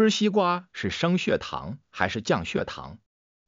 吃西瓜是升血糖还是降血糖？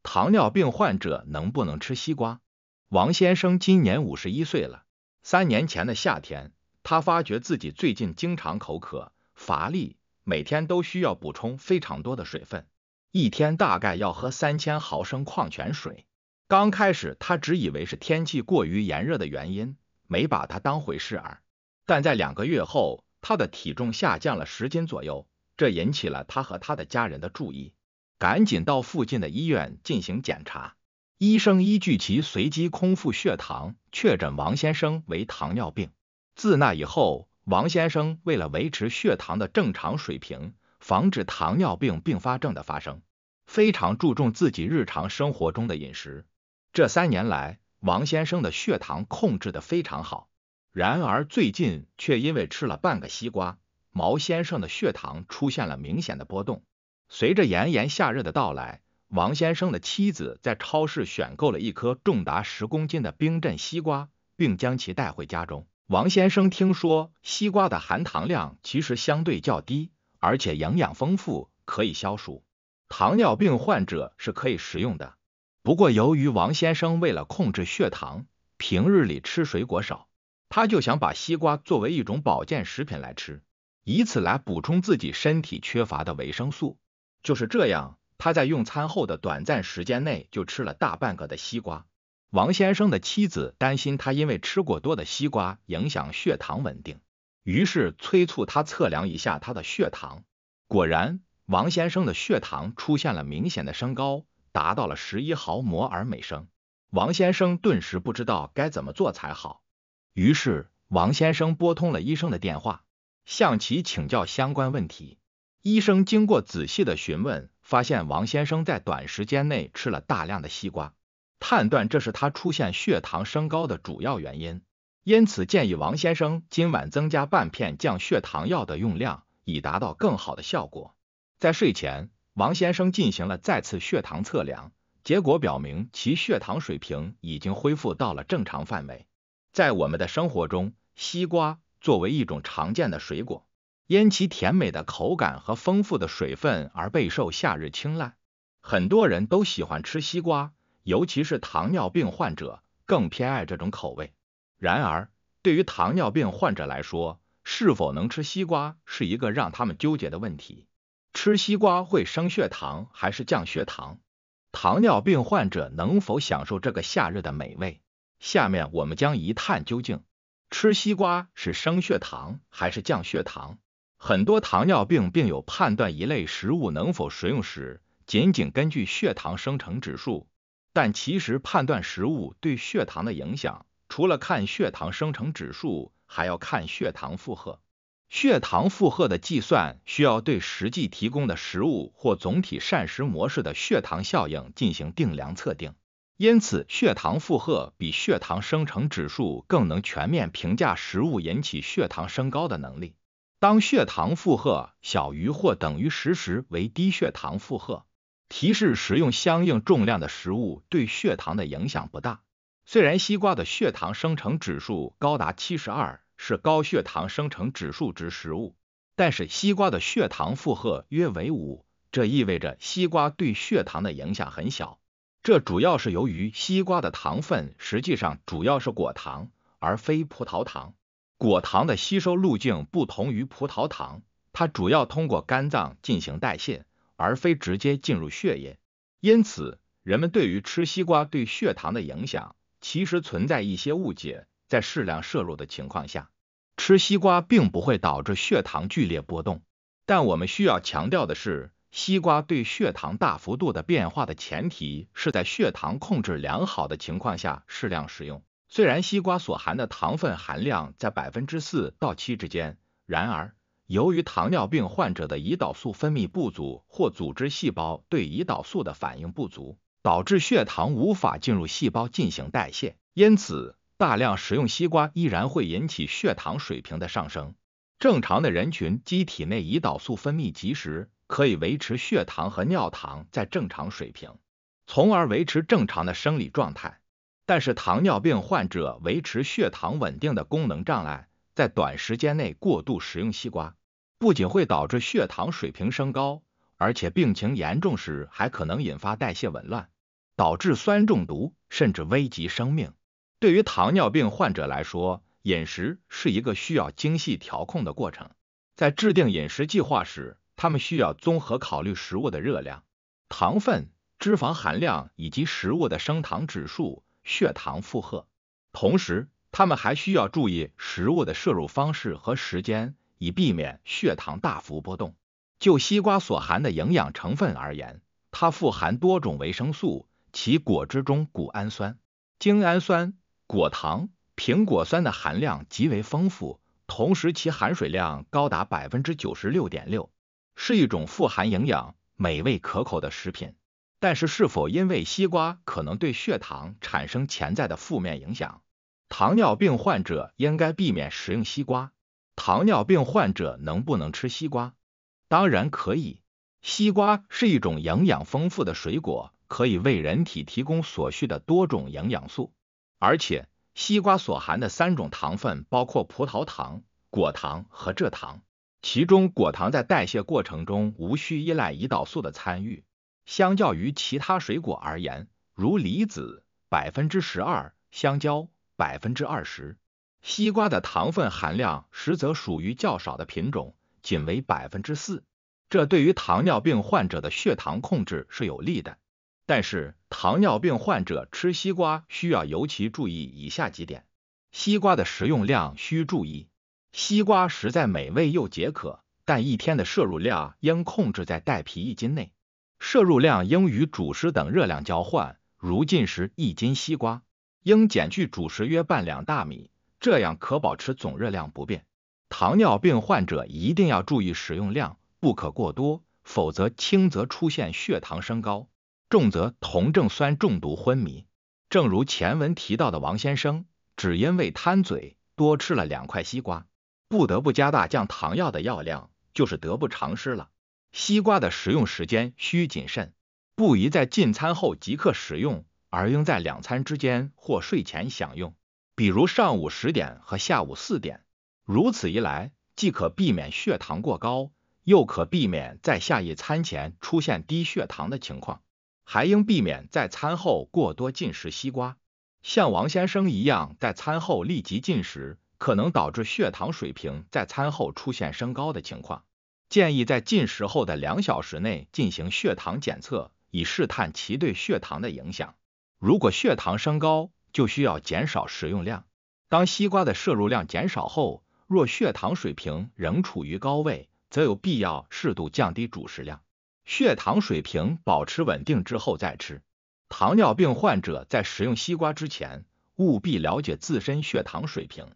糖尿病患者能不能吃西瓜？王先生今年五十一岁了。三年前的夏天，他发觉自己最近经常口渴、乏力，每天都需要补充非常多的水分，一天大概要喝三千毫升矿泉水。刚开始他只以为是天气过于炎热的原因，没把它当回事儿。但在两个月后，他的体重下降了十斤左右。这引起了他和他的家人的注意，赶紧到附近的医院进行检查。医生依据其随机空腹血糖，确诊王先生为糖尿病。自那以后，王先生为了维持血糖的正常水平，防止糖尿病并发症的发生，非常注重自己日常生活中的饮食。这三年来，王先生的血糖控制的非常好。然而最近却因为吃了半个西瓜。毛先生的血糖出现了明显的波动。随着炎炎夏日的到来，王先生的妻子在超市选购了一颗重达十公斤的冰镇西瓜，并将其带回家中。王先生听说西瓜的含糖量其实相对较低，而且营养丰富，可以消暑，糖尿病患者是可以食用的。不过，由于王先生为了控制血糖，平日里吃水果少，他就想把西瓜作为一种保健食品来吃。以此来补充自己身体缺乏的维生素。就是这样，他在用餐后的短暂时间内就吃了大半个的西瓜。王先生的妻子担心他因为吃过多的西瓜影响血糖稳定，于是催促他测量一下他的血糖。果然，王先生的血糖出现了明显的升高，达到了十一毫摩尔每升。王先生顿时不知道该怎么做才好，于是王先生拨通了医生的电话。向其请教相关问题。医生经过仔细的询问，发现王先生在短时间内吃了大量的西瓜，判断这是他出现血糖升高的主要原因。因此，建议王先生今晚增加半片降血糖药的用量，以达到更好的效果。在睡前，王先生进行了再次血糖测量，结果表明其血糖水平已经恢复到了正常范围。在我们的生活中，西瓜。作为一种常见的水果，因其甜美的口感和丰富的水分而备受夏日青睐。很多人都喜欢吃西瓜，尤其是糖尿病患者更偏爱这种口味。然而，对于糖尿病患者来说，是否能吃西瓜是一个让他们纠结的问题。吃西瓜会升血糖还是降血糖？糖尿病患者能否享受这个夏日的美味？下面我们将一探究竟。吃西瓜是升血糖还是降血糖？很多糖尿病病友判断一类食物能否食用时，仅仅根据血糖生成指数。但其实判断食物对血糖的影响，除了看血糖生成指数，还要看血糖负荷。血糖负荷的计算需要对实际提供的食物或总体膳食模式的血糖效应进行定量测定。因此，血糖负荷比血糖生成指数更能全面评价食物引起血糖升高的能力。当血糖负荷小于或等于十时，为低血糖负荷，提示食用相应重量的食物对血糖的影响不大。虽然西瓜的血糖生成指数高达七十二，是高血糖生成指数值食物，但是西瓜的血糖负荷约为五，这意味着西瓜对血糖的影响很小。这主要是由于西瓜的糖分实际上主要是果糖，而非葡萄糖。果糖的吸收路径不同于葡萄糖，它主要通过肝脏进行代谢，而非直接进入血液。因此，人们对于吃西瓜对血糖的影响其实存在一些误解。在适量摄入的情况下，吃西瓜并不会导致血糖剧烈波动。但我们需要强调的是。西瓜对血糖大幅度的变化的前提是在血糖控制良好的情况下适量食用。虽然西瓜所含的糖分含量在百分之四到七之间，然而由于糖尿病患者的胰岛素分泌不足或组织细胞对胰岛素的反应不足，导致血糖无法进入细胞进行代谢，因此大量食用西瓜依然会引起血糖水平的上升。正常的人群，机体内胰岛素分泌及时。可以维持血糖和尿糖在正常水平，从而维持正常的生理状态。但是糖尿病患者维持血糖稳定的功能障碍，在短时间内过度食用西瓜，不仅会导致血糖水平升高，而且病情严重时还可能引发代谢紊乱，导致酸中毒，甚至危及生命。对于糖尿病患者来说，饮食是一个需要精细调控的过程，在制定饮食计划时。他们需要综合考虑食物的热量、糖分、脂肪含量以及食物的升糖指数、血糖负荷。同时，他们还需要注意食物的摄入方式和时间，以避免血糖大幅波动。就西瓜所含的营养成分而言，它富含多种维生素，其果汁中谷氨酸、精氨酸、果糖、苹果酸的含量极为丰富，同时其含水量高达百分之九十六点六。是一种富含营养、美味可口的食品，但是是否因为西瓜可能对血糖产生潜在的负面影响，糖尿病患者应该避免食用西瓜？糖尿病患者能不能吃西瓜？当然可以，西瓜是一种营养丰富的水果，可以为人体提供所需的多种营养素，而且西瓜所含的三种糖分包括葡萄糖、果糖和蔗糖。其中果糖在代谢过程中无需依赖胰岛素的参与。相较于其他水果而言，如梨子百分之十二，香蕉百分之二十，西瓜的糖分含量实则属于较少的品种，仅为百分之四。这对于糖尿病患者的血糖控制是有利的。但是糖尿病患者吃西瓜需要尤其注意以下几点：西瓜的食用量需注意。西瓜实在美味又解渴，但一天的摄入量应控制在带皮一斤内。摄入量应与主食等热量交换，如进食一斤西瓜，应减去主食约半两大米，这样可保持总热量不变。糖尿病患者一定要注意使用量，不可过多，否则轻则出现血糖升高，重则酮症酸中毒昏迷。正如前文提到的王先生，只因为贪嘴多吃了两块西瓜。不得不加大降糖药的药量，就是得不偿失了。西瓜的食用时间需谨慎，不宜在进餐后即刻食用，而应在两餐之间或睡前享用，比如上午十点和下午四点。如此一来，既可避免血糖过高，又可避免在下一餐前出现低血糖的情况。还应避免在餐后过多进食西瓜，像王先生一样在餐后立即进食。可能导致血糖水平在餐后出现升高的情况，建议在进食后的两小时内进行血糖检测，以试探其对血糖的影响。如果血糖升高，就需要减少食用量。当西瓜的摄入量减少后，若血糖水平仍处于高位，则有必要适度降低主食量，血糖水平保持稳定之后再吃。糖尿病患者在食用西瓜之前，务必了解自身血糖水平。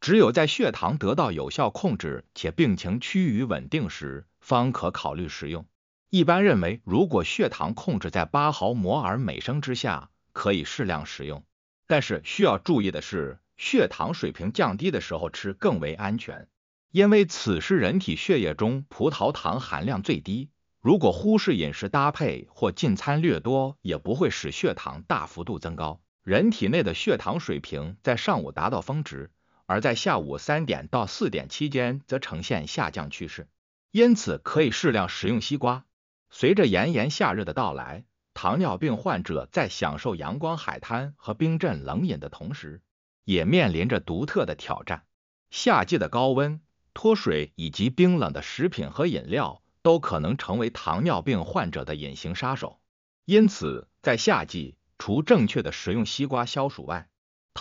只有在血糖得到有效控制且病情趋于稳定时，方可考虑食用。一般认为，如果血糖控制在八毫摩尔每升之下，可以适量食用。但是需要注意的是，血糖水平降低的时候吃更为安全，因为此时人体血液中葡萄糖含量最低。如果忽视饮食搭配或进餐略多，也不会使血糖大幅度增高。人体内的血糖水平在上午达到峰值。而在下午三点到四点期间，则呈现下降趋势，因此可以适量食用西瓜。随着炎炎夏日的到来，糖尿病患者在享受阳光、海滩和冰镇冷饮的同时，也面临着独特的挑战。夏季的高温、脱水以及冰冷的食品和饮料都可能成为糖尿病患者的隐形杀手。因此，在夏季，除正确的食用西瓜消暑外，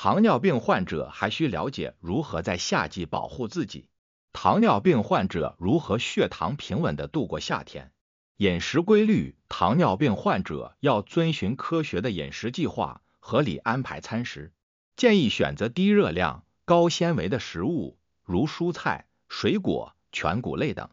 糖尿病患者还需了解如何在夏季保护自己。糖尿病患者如何血糖平稳的度过夏天？饮食规律，糖尿病患者要遵循科学的饮食计划，合理安排餐食。建议选择低热量、高纤维的食物，如蔬菜、水果、全谷类等。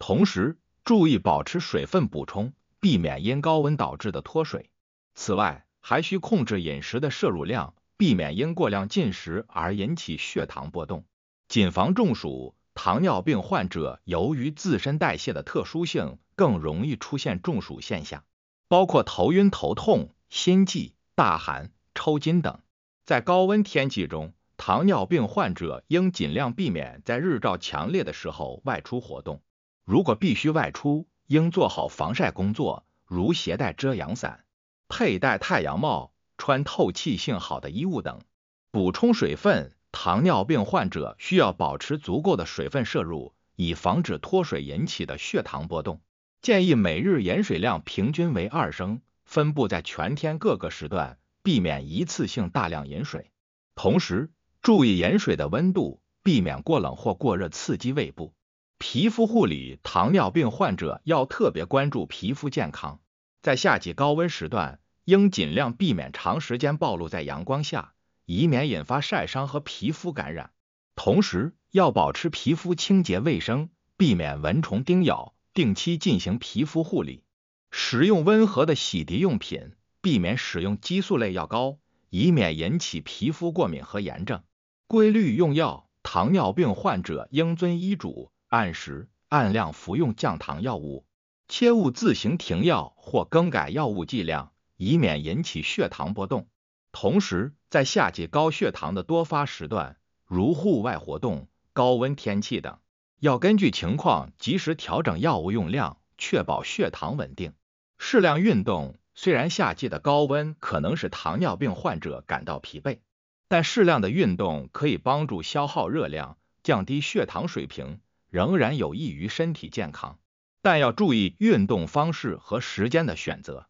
同时，注意保持水分补充，避免因高温导致的脱水。此外，还需控制饮食的摄入量。避免因过量进食而引起血糖波动，谨防中暑。糖尿病患者由于自身代谢的特殊性，更容易出现中暑现象，包括头晕、头痛、心悸、大汗、抽筋等。在高温天气中，糖尿病患者应尽量避免在日照强烈的时候外出活动。如果必须外出，应做好防晒工作，如携带遮阳伞、佩戴太阳帽。穿透气性好的衣物等，补充水分。糖尿病患者需要保持足够的水分摄入，以防止脱水引起的血糖波动。建议每日盐水量平均为二升，分布在全天各个时段，避免一次性大量饮水。同时，注意盐水的温度，避免过冷或过热刺激胃部。皮肤护理，糖尿病患者要特别关注皮肤健康。在夏季高温时段，应尽量避免长时间暴露在阳光下，以免引发晒伤和皮肤感染。同时，要保持皮肤清洁卫生，避免蚊虫叮咬，定期进行皮肤护理，使用温和的洗涤用品，避免使用激素类药膏，以免引起皮肤过敏和炎症。规律用药，糖尿病患者应遵医嘱，按时、按量服用降糖药物，切勿自行停药或更改药物剂量。以免引起血糖波动。同时，在夏季高血糖的多发时段，如户外活动、高温天气等，要根据情况及时调整药物用量，确保血糖稳定。适量运动，虽然夏季的高温可能使糖尿病患者感到疲惫，但适量的运动可以帮助消耗热量，降低血糖水平，仍然有益于身体健康。但要注意运动方式和时间的选择。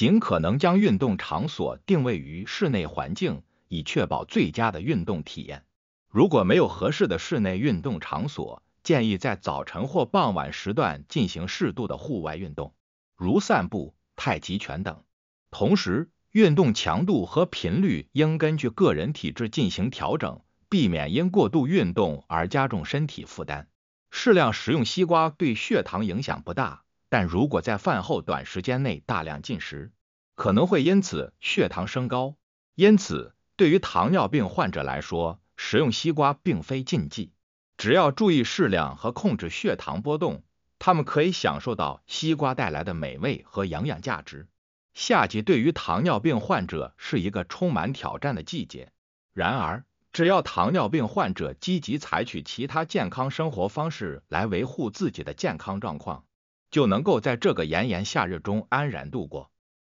尽可能将运动场所定位于室内环境，以确保最佳的运动体验。如果没有合适的室内运动场所，建议在早晨或傍晚时段进行适度的户外运动，如散步、太极拳等。同时，运动强度和频率应根据个人体质进行调整，避免因过度运动而加重身体负担。适量食用西瓜对血糖影响不大。但如果在饭后短时间内大量进食，可能会因此血糖升高。因此，对于糖尿病患者来说，食用西瓜并非禁忌，只要注意适量和控制血糖波动，他们可以享受到西瓜带来的美味和营养价值。夏季对于糖尿病患者是一个充满挑战的季节，然而，只要糖尿病患者积极采取其他健康生活方式来维护自己的健康状况。就能够在这个炎炎夏日中安然度过。